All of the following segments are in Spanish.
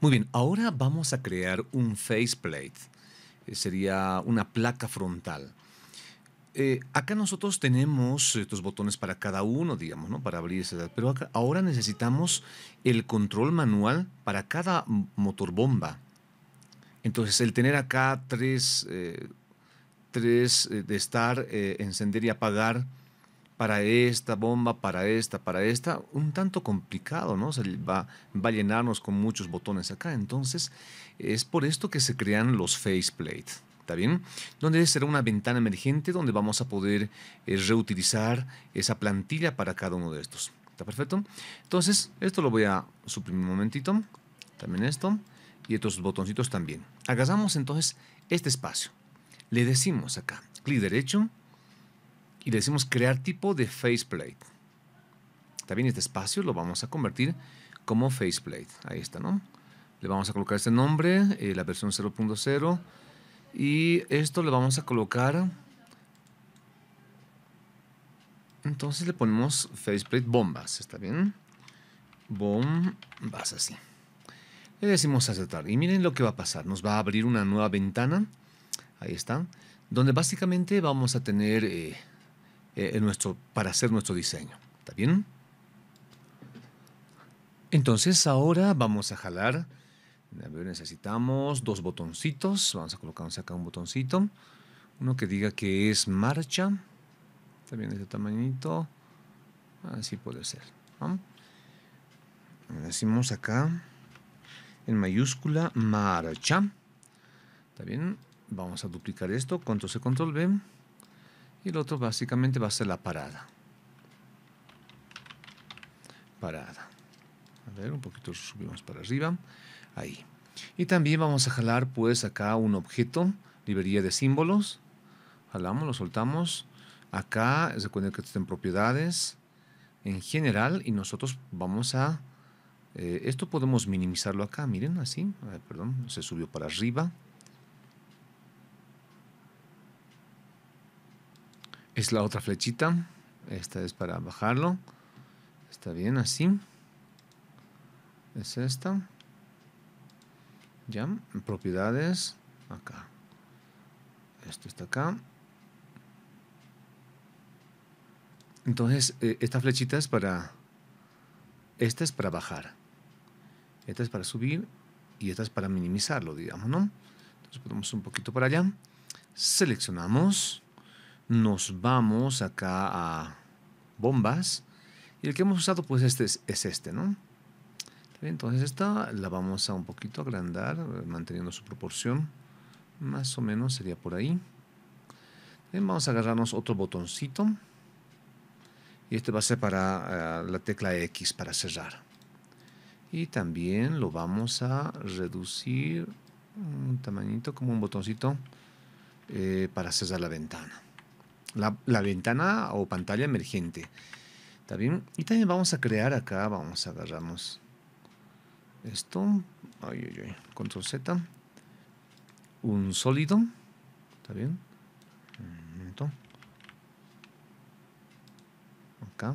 Muy bien, ahora vamos a crear un faceplate, eh, sería una placa frontal. Eh, acá nosotros tenemos estos botones para cada uno, digamos, ¿no? para abrir, edad, Pero ahora necesitamos el control manual para cada motor bomba. Entonces, el tener acá tres, eh, tres de estar, encender y apagar, para esta bomba, para esta, para esta, un tanto complicado, ¿no? Se va, va a llenarnos con muchos botones acá. Entonces, es por esto que se crean los faceplates. ¿está bien? Donde será una ventana emergente donde vamos a poder eh, reutilizar esa plantilla para cada uno de estos. ¿Está perfecto? Entonces, esto lo voy a suprimir un momentito. También esto. Y estos botoncitos también. Agarramos entonces este espacio. Le decimos acá, clic derecho, y le decimos crear tipo de faceplate. Está bien, este espacio lo vamos a convertir como faceplate. Ahí está, ¿no? Le vamos a colocar este nombre, eh, la versión 0.0. Y esto le vamos a colocar... Entonces le ponemos faceplate bombas, ¿está bien? Bombas así. Le decimos aceptar. Y miren lo que va a pasar. Nos va a abrir una nueva ventana. Ahí está. Donde básicamente vamos a tener eh, eh, nuestro, para hacer nuestro diseño. ¿Está bien? Entonces ahora vamos a jalar. necesitamos dos botoncitos. Vamos a colocarnos acá un botoncito. Uno que diga que es marcha. También de tamañito. Así puede ser. ¿no? decimos acá en mayúscula marcha. Está bien. Vamos a duplicar esto. Control C, Control V. Y el otro básicamente va a ser la parada. Parada. A ver, un poquito subimos para arriba. Ahí. Y también vamos a jalar pues acá un objeto, librería de símbolos. Jalamos, lo soltamos. Acá, recuerden que estén propiedades, en general, y nosotros vamos a... Eh, esto podemos minimizarlo acá, miren, así. perdón, se subió para arriba. es la otra flechita. Esta es para bajarlo. Está bien así. Es esta. Ya. Propiedades. Acá. Esto está acá. Entonces, eh, esta flechita es para... Esta es para bajar. Esta es para subir. Y esta es para minimizarlo, digamos, ¿no? Entonces ponemos un poquito para allá. Seleccionamos nos vamos acá a bombas. Y el que hemos usado, pues este es, este, ¿no? Entonces esta la vamos a un poquito agrandar, manteniendo su proporción. Más o menos sería por ahí. vamos a agarrarnos otro botoncito. Y este va a ser para eh, la tecla X, para cerrar. Y también lo vamos a reducir un tamañito como un botoncito eh, para cerrar la ventana la, ventana o pantalla emergente. ¿Está bien? Y también vamos a crear acá, vamos a agarrarnos esto, ay, ay, ay, control Z, un sólido, ¿está bien? Un momento Acá.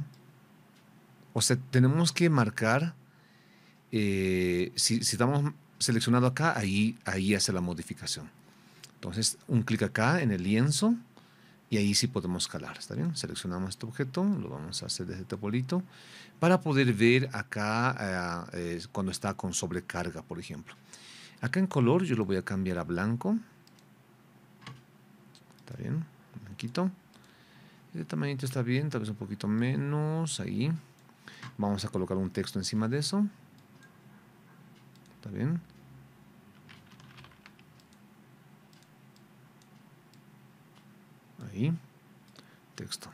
O sea, tenemos que marcar, eh, si, estamos seleccionado acá, ahí, ahí hace la modificación. Entonces, un clic acá en el lienzo, y ahí sí podemos escalar, ¿está bien? Seleccionamos este objeto, lo vamos a hacer desde este bolito, para poder ver acá eh, eh, cuando está con sobrecarga, por ejemplo. Acá en color yo lo voy a cambiar a blanco, ¿está bien? Blanquito. Este tamaño está bien, tal vez un poquito menos, ahí. Vamos a colocar un texto encima de eso. ¿Está bien? Texto.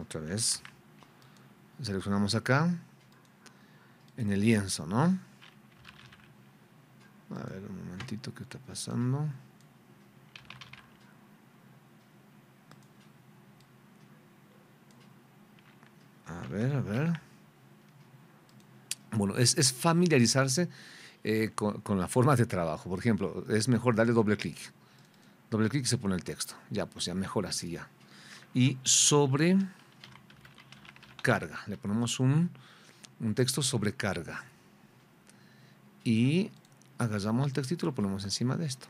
Otra vez. Seleccionamos acá. En el lienzo, ¿no? A ver, un momentito, que está pasando? A ver, a ver. Bueno, es, familiarizarse eh, con, con la forma de trabajo. Por ejemplo, es mejor darle doble clic Doble clic y se pone el texto. Ya, pues ya mejor así ya. Y sobre carga. Le ponemos un, texto sobre carga. Y agarramos el texto y lo ponemos encima de esto.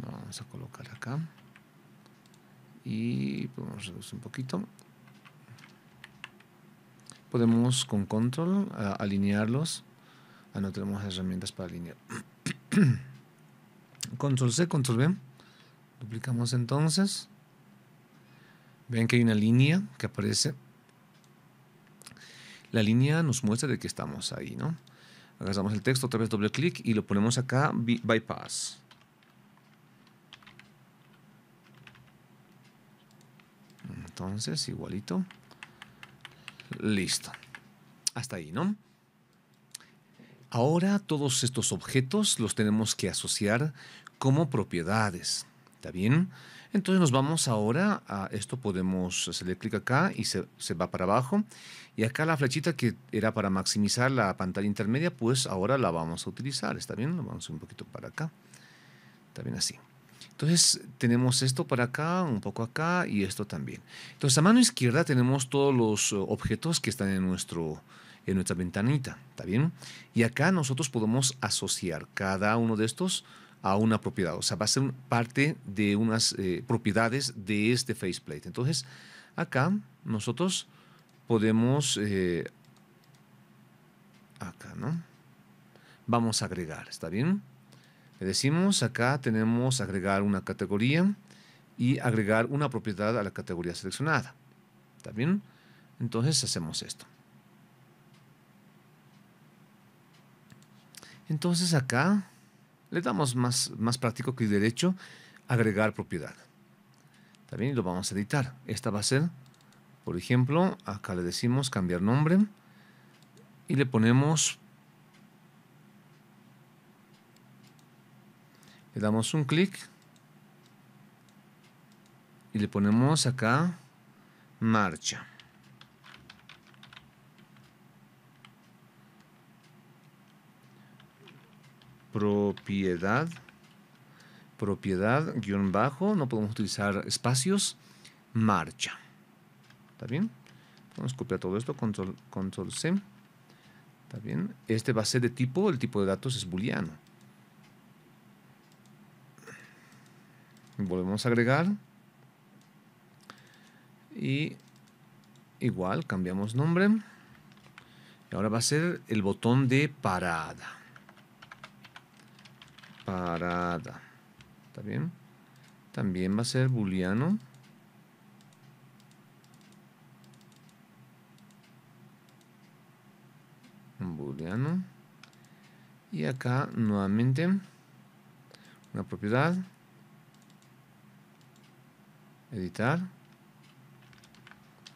Lo vamos a colocar acá. Y podemos reducir un poquito. Podemos con control alinearlos. Ah, no tenemos herramientas para alinear. control C, control B, Duplicamos entonces. Vean que hay una línea que aparece. La línea nos muestra de que estamos ahí, ¿no? Agarramos el texto, otra vez doble clic y lo ponemos acá, bypass. Entonces, igualito. Listo. Hasta ahí, ¿no? Ahora todos estos objetos los tenemos que asociar como propiedades. ¿Está bien? Entonces nos vamos ahora a esto, podemos hacerle clic acá y se, va para abajo. Y acá la flechita que era para maximizar la pantalla intermedia, pues ahora la vamos a utilizar. ¿Está bien? Lo vamos un poquito para acá. Está bien así. Entonces tenemos esto para acá, un poco acá y esto también. Entonces a mano izquierda tenemos todos los eh, objetos que están en, nuestro, en nuestra ventanita. ¿Está bien? Y acá nosotros podemos asociar cada uno de estos a una propiedad. O sea, va a ser parte de unas eh, propiedades de este faceplate. Entonces, acá nosotros podemos... Eh, acá, ¿no? Vamos a agregar, ¿está bien? Le decimos, acá tenemos agregar una categoría y agregar una propiedad a la categoría seleccionada. ¿Está bien? Entonces hacemos esto. Entonces acá le damos más, más práctico que derecho, agregar propiedad. También lo vamos a editar. Esta va a ser, por ejemplo, acá le decimos cambiar nombre y le ponemos, le damos un clic y le ponemos acá marcha. propiedad, propiedad, guión bajo, no podemos utilizar espacios, marcha. ¿Está bien? Vamos a copiar todo esto, control, control C. ¿Está bien? Este va a ser de tipo, el tipo de datos es booleano. Volvemos a agregar. Y igual, cambiamos nombre. Y ahora va a ser el botón de parada parada. ¿Está También va a ser booleano. booleano y acá nuevamente una propiedad editar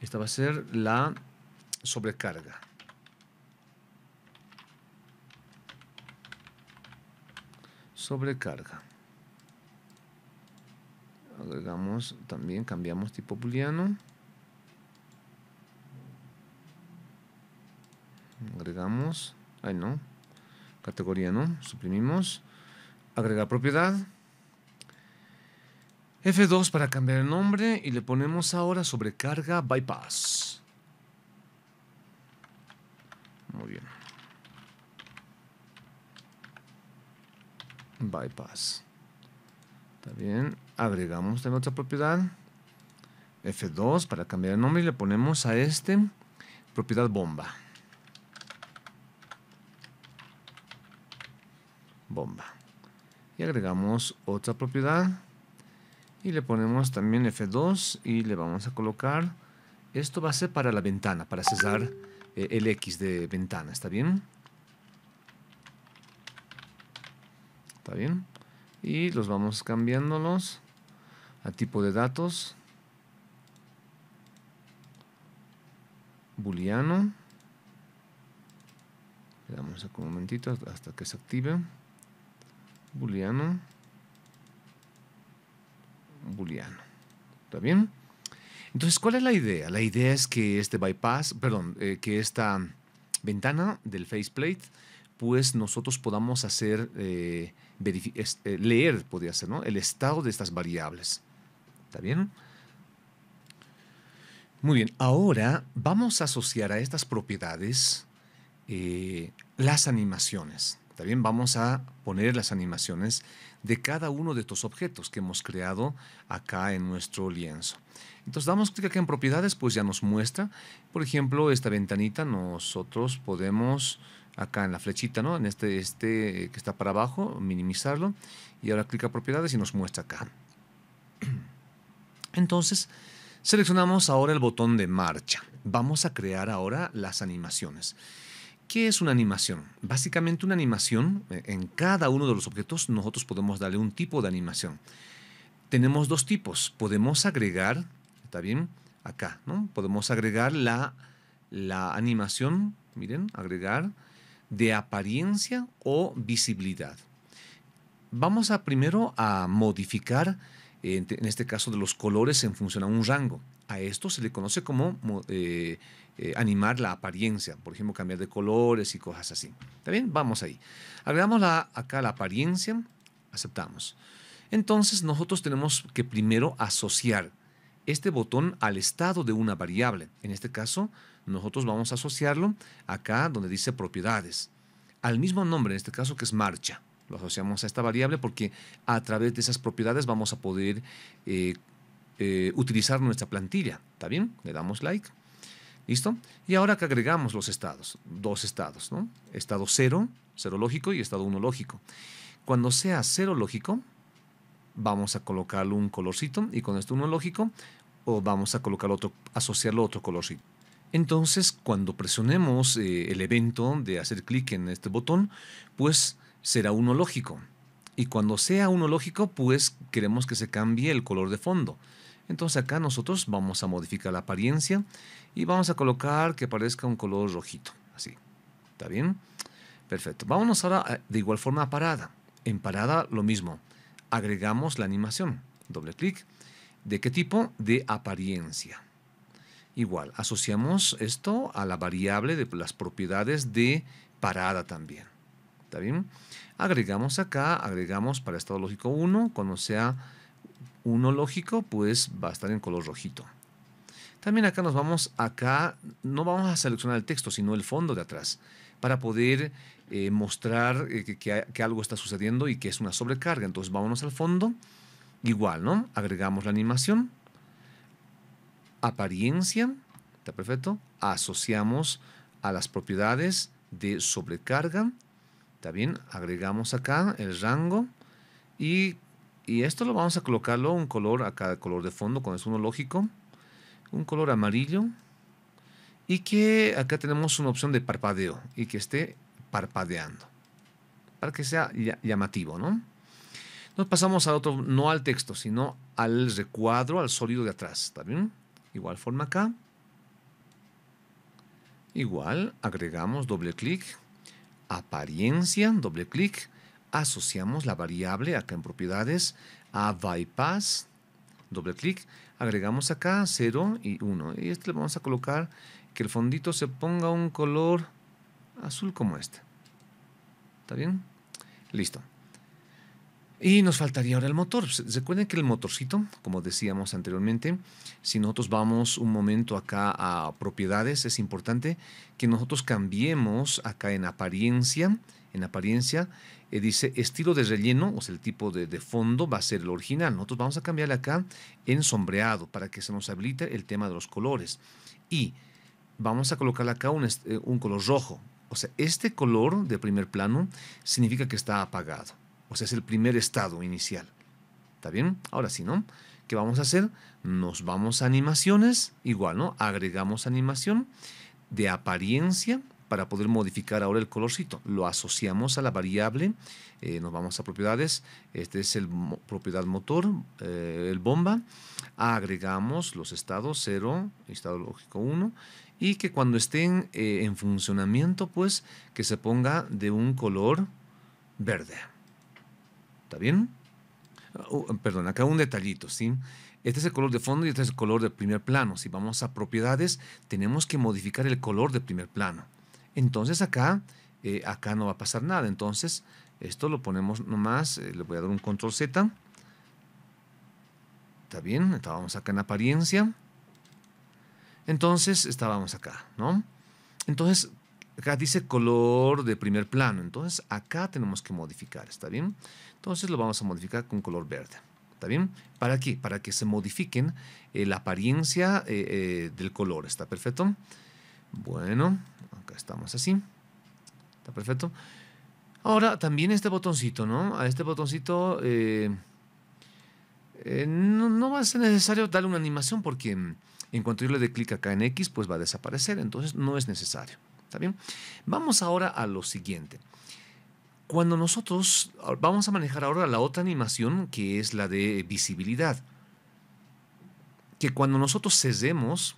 esta va a ser la sobrecarga sobrecarga. Agregamos también, cambiamos tipo booleano. Agregamos, ay no, categoría no, suprimimos. Agregar propiedad. F2 para cambiar el nombre y le ponemos ahora sobrecarga bypass. Muy bien. bypass. Está bien. Agregamos también otra propiedad. F2 para cambiar el nombre y le ponemos a este propiedad bomba. Bomba. Y agregamos otra propiedad. Y le ponemos también F2 y le vamos a colocar... Esto va a ser para la ventana, para cesar eh, el X de ventana, ¿está bien? ¿Está bien? Y los vamos cambiándolos a tipo de datos. Booleano. Le damos un momentito hasta que se active. Booleano. Booleano. ¿Está bien? Entonces, ¿cuál es la idea? La idea es que este bypass, perdón, eh, que esta ventana del faceplate pues nosotros podamos hacer, eh, eh, leer, podría ser, ¿no? El estado de estas variables. ¿Está bien? Muy bien, ahora vamos a asociar a estas propiedades eh, las animaciones. También vamos a poner las animaciones de cada uno de estos objetos que hemos creado acá en nuestro lienzo. Entonces damos clic aquí en propiedades, pues ya nos muestra, por ejemplo, esta ventanita nosotros podemos acá en la flechita, ¿no? En este, este eh, que está para abajo, minimizarlo. Y ahora clica propiedades y nos muestra acá. Entonces, seleccionamos ahora el botón de marcha. Vamos a crear ahora las animaciones. ¿Qué es una animación? Básicamente una animación, eh, en cada uno de los objetos nosotros podemos darle un tipo de animación. Tenemos dos tipos. Podemos agregar, está bien, acá, ¿no? Podemos agregar la, la animación, miren, agregar de apariencia o visibilidad. Vamos a primero a modificar, en este caso de los colores, en función a un rango. A esto se le conoce como eh, eh, animar la apariencia, por ejemplo, cambiar de colores y cosas así. ¿Está bien? Vamos ahí. Agregamos acá la apariencia, aceptamos. Entonces nosotros tenemos que primero asociar este botón al estado de una variable. En este caso, nosotros vamos a asociarlo acá donde dice propiedades, al mismo nombre, en este caso que es marcha. Lo asociamos a esta variable porque a través de esas propiedades vamos a poder eh, eh, utilizar nuestra plantilla. ¿Está bien? Le damos like. ¿Listo? Y ahora que agregamos los estados, dos estados, ¿no? Estado 0, cero lógico y estado 1 lógico. Cuando sea cero lógico, vamos a colocar un colorcito y con esto uno lógico o vamos a colocar otro, asociarlo a otro colorcito. Entonces, cuando presionemos eh, el evento de hacer clic en este botón, pues será uno lógico. Y cuando sea uno lógico, pues queremos que se cambie el color de fondo. Entonces acá nosotros vamos a modificar la apariencia y vamos a colocar que parezca un color rojito. Así. ¿Está bien? Perfecto. Vámonos ahora de igual forma a parada. En parada lo mismo agregamos la animación. Doble clic. ¿De qué tipo? De apariencia. Igual, asociamos esto a la variable de las propiedades de parada también. ¿Está bien? Agregamos acá, agregamos para estado lógico 1. Cuando sea uno lógico, pues va a estar en color rojito. También acá nos vamos acá, no vamos a seleccionar el texto, sino el fondo de atrás para poder eh, mostrar eh, que, algo está sucediendo y que es una sobrecarga. Entonces vámonos al fondo, igual, ¿no? Agregamos la animación, apariencia, ¿está perfecto? Asociamos a las propiedades de sobrecarga, ¿está bien? Agregamos acá el rango y, y esto lo vamos a colocarlo un color a cada color de fondo, con es uno lógico, un color amarillo, y que acá tenemos una opción de parpadeo y que esté parpadeando para que sea llamativo, ¿no? Nos pasamos a otro, no al texto, sino al recuadro, al sólido de atrás, ¿está bien? Igual forma acá. Igual agregamos doble clic, apariencia, doble clic, asociamos la variable acá en propiedades a bypass, doble clic, agregamos acá 0 y 1. Y esto le vamos a colocar que el fondito se ponga un color azul como este. ¿Está bien? Listo. Y nos faltaría ahora el motor. Recuerden que el motorcito, como decíamos anteriormente, si nosotros vamos un momento acá a propiedades, es importante que nosotros cambiemos acá en apariencia. En apariencia eh, dice estilo de relleno, o sea, el tipo de, de, fondo va a ser el original. Nosotros vamos a cambiarle acá en sombreado para que se nos habilite el tema de los colores. Y vamos a colocarle acá eh, un, color rojo. O sea, este color de primer plano significa que está apagado. O sea, es el primer estado inicial. ¿Está bien? Ahora sí, ¿no? ¿Qué vamos a hacer? Nos vamos a animaciones, igual, ¿no? Agregamos animación de apariencia para poder modificar ahora el colorcito. Lo asociamos a la variable, eh, nos vamos a propiedades, este es el propiedad motor, eh, el bomba, agregamos los estados 0, estado lógico 1, y que cuando estén eh, en funcionamiento, pues que se ponga de un color verde. ¿Está bien? Uh, uh, perdón, acá un detallito, ¿sí? Este es el color de fondo y este es el color de primer plano. Si vamos a propiedades, tenemos que modificar el color de primer plano. Entonces acá, eh, acá no va a pasar nada. Entonces, esto lo ponemos nomás, eh, le voy a dar un control Z. Está bien, acá en apariencia. Entonces estábamos acá, ¿no? Entonces, acá dice color de primer plano. Entonces, acá tenemos que modificar, ¿está bien? Entonces lo vamos a modificar con color verde. ¿Está bien? ¿Para qué? Para que se modifiquen eh, la apariencia eh, eh, del color. ¿Está perfecto? Bueno, acá estamos así. ¿Está perfecto? Ahora, también este botoncito, ¿no? A este botoncito no, va a ser necesario darle una animación porque mm, en cuanto yo le dé clic acá en X, pues va a desaparecer, entonces no es necesario. ¿Está bien? Vamos ahora a lo siguiente. Cuando nosotros ah, vamos a manejar ahora la otra animación que es la de visibilidad, que cuando nosotros cedemos,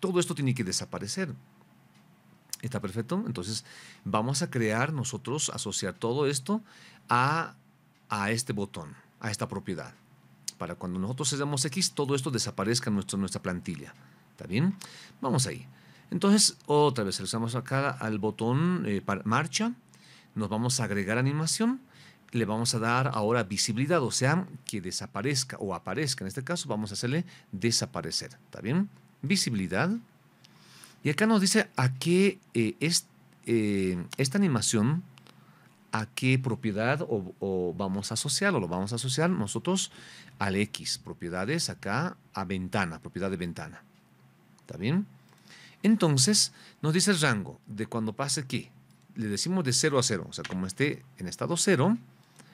todo esto tiene que desaparecer. ¿Está perfecto? Entonces vamos a crear nosotros, asociar todo esto a, a este botón, a esta propiedad para cuando nosotros seamos X, todo esto desaparezca en nuestra plantilla. ¿Está bien? Vamos ahí. Entonces, otra vez, usamos acá al botón eh, marcha, nos vamos a agregar animación, le vamos a dar ahora visibilidad, o sea, que desaparezca o aparezca. En este caso, vamos a hacerle desaparecer. ¿Está bien? Visibilidad. Y acá nos dice a qué eh, es, eh, esta animación a qué propiedad o, vamos a asociar, o Lo vamos a asociar nosotros al X, propiedades acá a ventana, propiedad de ventana. ¿Está bien? Entonces, nos dice el rango de cuando pase aquí. Le decimos de 0 a 0. O sea, como esté en estado 0,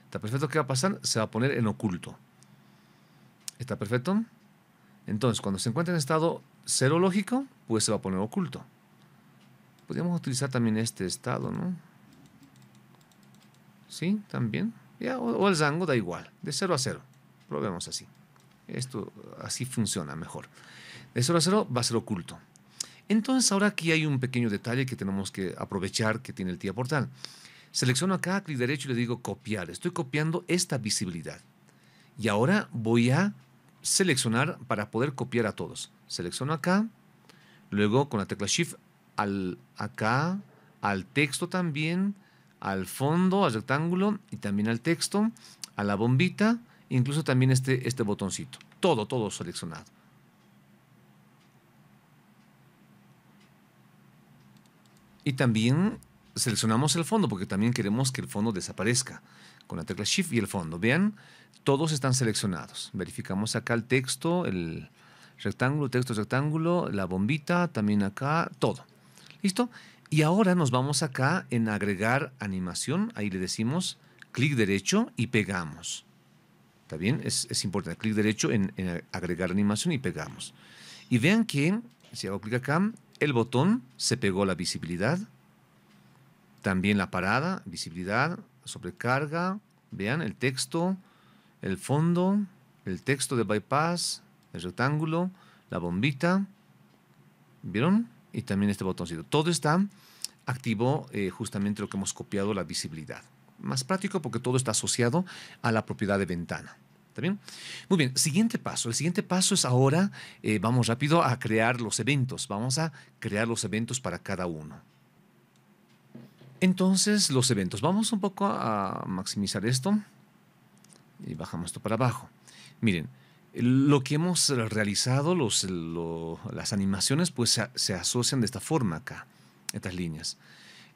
está perfecto. ¿Qué va a pasar? Se va a poner en oculto. ¿Está perfecto? Entonces, cuando se encuentra en estado 0 lógico, pues se va a poner oculto. Podríamos utilizar también este estado, ¿no? ¿sí? También. Ya, o, el zango, da igual, de 0 a 0. Probemos así. Esto así funciona mejor. De 0 a 0 va a ser oculto. Entonces ahora aquí hay un pequeño detalle que tenemos que aprovechar que tiene el tía portal. Selecciono acá, clic derecho y le digo copiar. Estoy copiando esta visibilidad. Y ahora voy a seleccionar para poder copiar a todos. Selecciono acá, luego con la tecla Shift al, acá, al texto también, al fondo, al rectángulo y también al texto, a la bombita, incluso también este, este botoncito. Todo, todo seleccionado. Y también seleccionamos el fondo porque también queremos que el fondo desaparezca con la tecla Shift y el fondo. Vean, todos están seleccionados. Verificamos acá el texto, el rectángulo, texto, rectángulo, la bombita, también acá, todo. ¿Listo? Y ahora nos vamos acá en agregar animación, ahí le decimos clic derecho y pegamos. ¿Está bien? Es, importante, clic derecho en, en agregar animación y pegamos. Y vean que, si hago clic acá, el botón se pegó la visibilidad, también la parada, visibilidad, sobrecarga, vean el texto, el fondo, el texto de bypass, el rectángulo, la bombita. ¿Vieron? y también este botoncito. Todo está activo eh, justamente lo que hemos copiado, la visibilidad. Más práctico porque todo está asociado a la propiedad de ventana. ¿Está bien? Muy bien, siguiente paso. El siguiente paso es ahora, eh, vamos rápido a crear los eventos. Vamos a crear los eventos para cada uno. Entonces, los eventos. Vamos un poco a maximizar esto y bajamos esto para abajo. Miren, lo que hemos eh, realizado, los, las animaciones, pues se, asocian de esta forma acá, estas líneas.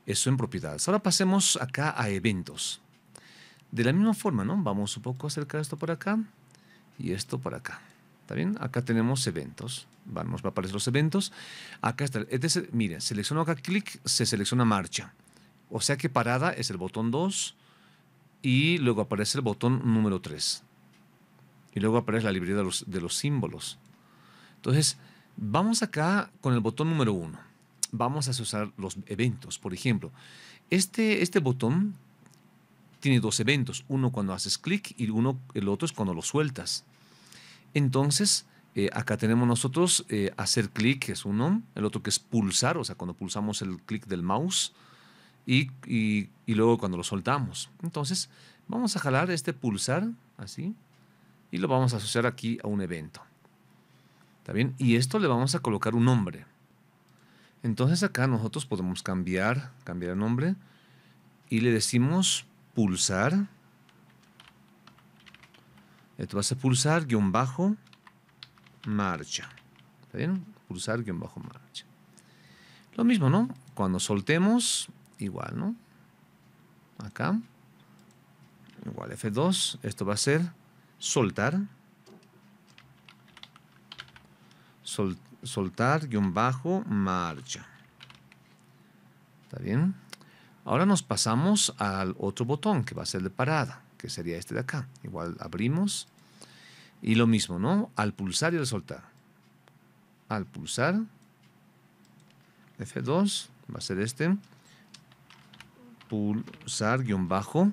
Eso en propiedades. Ahora pasemos acá a eventos. De la misma forma, ¿no? Vamos un poco a acercar esto por acá y esto por acá. ¿Está bien? Acá tenemos eventos. Vamos, va a aparecer los eventos. Acá está. Este selecciono acá clic, se selecciona marcha. O sea que parada es el botón 2 y luego aparece el botón número 3 y luego aparece la librería de los, de los símbolos. Entonces, vamos acá con el botón número uno. Vamos a usar los eventos. Por ejemplo, este, este botón tiene dos eventos. Uno cuando haces clic y uno, el otro es cuando lo sueltas. Entonces, eh, acá tenemos nosotros eh, hacer clic, que es uno, el otro que es pulsar, o sea, cuando pulsamos el clic del mouse y, luego cuando lo soltamos. Entonces, vamos a jalar este pulsar, así, y lo vamos a asociar aquí a un evento. ¿Está bien? Y esto le vamos a colocar un nombre. Entonces acá nosotros podemos cambiar, cambiar el nombre y le decimos pulsar. Esto va a ser pulsar guión bajo marcha. ¿Está bien? Pulsar guión bajo marcha. Lo mismo, ¿no? Cuando soltemos, igual, ¿no? Acá. Igual F2. Esto va a ser soltar, soltar, guión bajo, marcha. ¿Está bien? Ahora nos pasamos al otro botón que va a ser de parada, que sería este de acá. Igual abrimos y lo mismo, ¿no? Al pulsar y al soltar. Al pulsar, F2 va a ser este, pulsar guión bajo,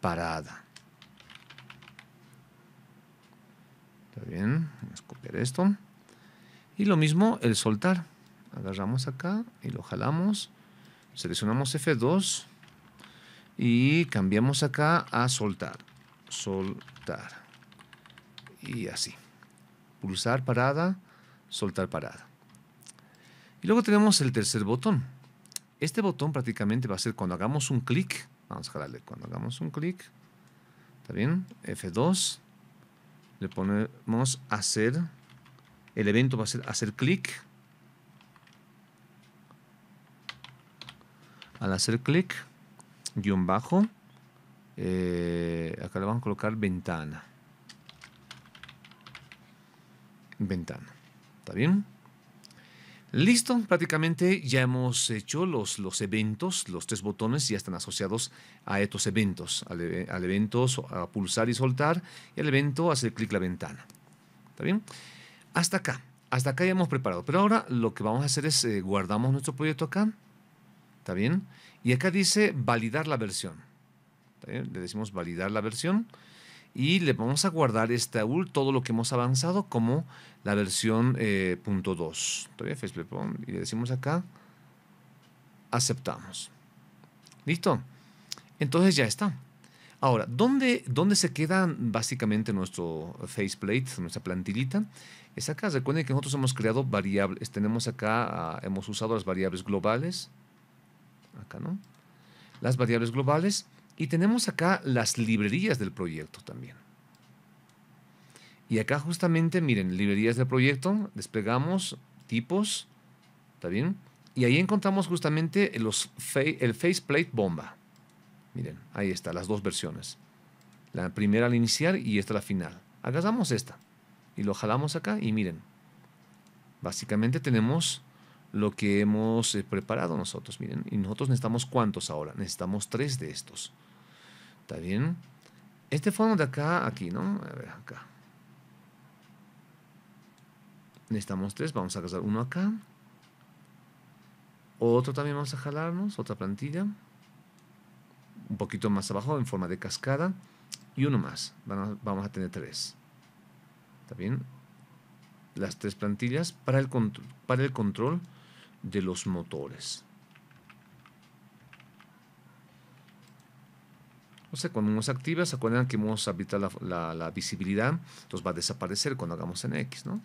parada. Está bien, vamos a copiar esto. Y lo mismo el soltar. Agarramos acá y lo jalamos. Seleccionamos F2 y cambiamos acá a soltar. Soltar. Y así. Pulsar parada, soltar parada. Y luego tenemos el tercer botón. Este botón prácticamente va a ser cuando hagamos un clic. Vamos a jalarle cuando hagamos un clic. ¿Está bien? F2 le ponemos hacer. El evento va a ser hacer clic. Al hacer clic, guión bajo, eh, acá le van a colocar ventana. Ventana. ¿Está bien? Listo, prácticamente ya hemos hecho los, eventos, los tres botones ya están asociados a estos eventos, al, eh, evento a pulsar y soltar, y al evento hacer clic la ventana. ¿Está bien? Hasta acá, hasta acá ya hemos preparado, pero ahora lo que vamos a hacer es eh, guardamos nuestro proyecto acá, ¿está bien? Y acá dice validar la versión, Le decimos validar la versión, y le vamos a guardar este todo lo que hemos avanzado como la versión .2. Eh, y le decimos acá, aceptamos. ¿Listo? Entonces ya está. Ahora, ¿dónde, ¿dónde se queda básicamente nuestro faceplate, nuestra plantillita? Es acá. Recuerden que nosotros hemos creado variables. Tenemos acá, ah, hemos usado las variables globales. Acá, ¿no? Las variables globales y tenemos acá las librerías del proyecto también. Y acá justamente, miren, librerías del proyecto, desplegamos tipos, ¿está bien? Y ahí encontramos justamente los el faceplate bomba. Miren, ahí está, las dos versiones. La primera al iniciar y esta la final. Agarramos esta y lo jalamos acá y miren. Básicamente tenemos lo que hemos eh, preparado nosotros. Miren, y nosotros necesitamos cuántos ahora. Necesitamos tres de estos. ¿Está bien? Este fondo de acá, aquí, ¿no? A ver, acá. Necesitamos tres, vamos a casar uno acá. Otro también vamos a jalarnos, otra plantilla. Un poquito más abajo en forma de cascada. Y uno más, vamos a tener tres. ¿Está bien? Las tres plantillas para el, para el control de los motores. O sea, cuando nos activa, se acuerdan que hemos habilitado la, la visibilidad, entonces va a desaparecer cuando hagamos en X, ¿no?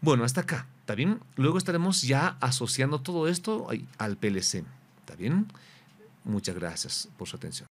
Bueno, hasta acá, ¿está bien? Luego estaremos ya asociando todo esto al PLC, ¿está bien? Muchas gracias por su atención.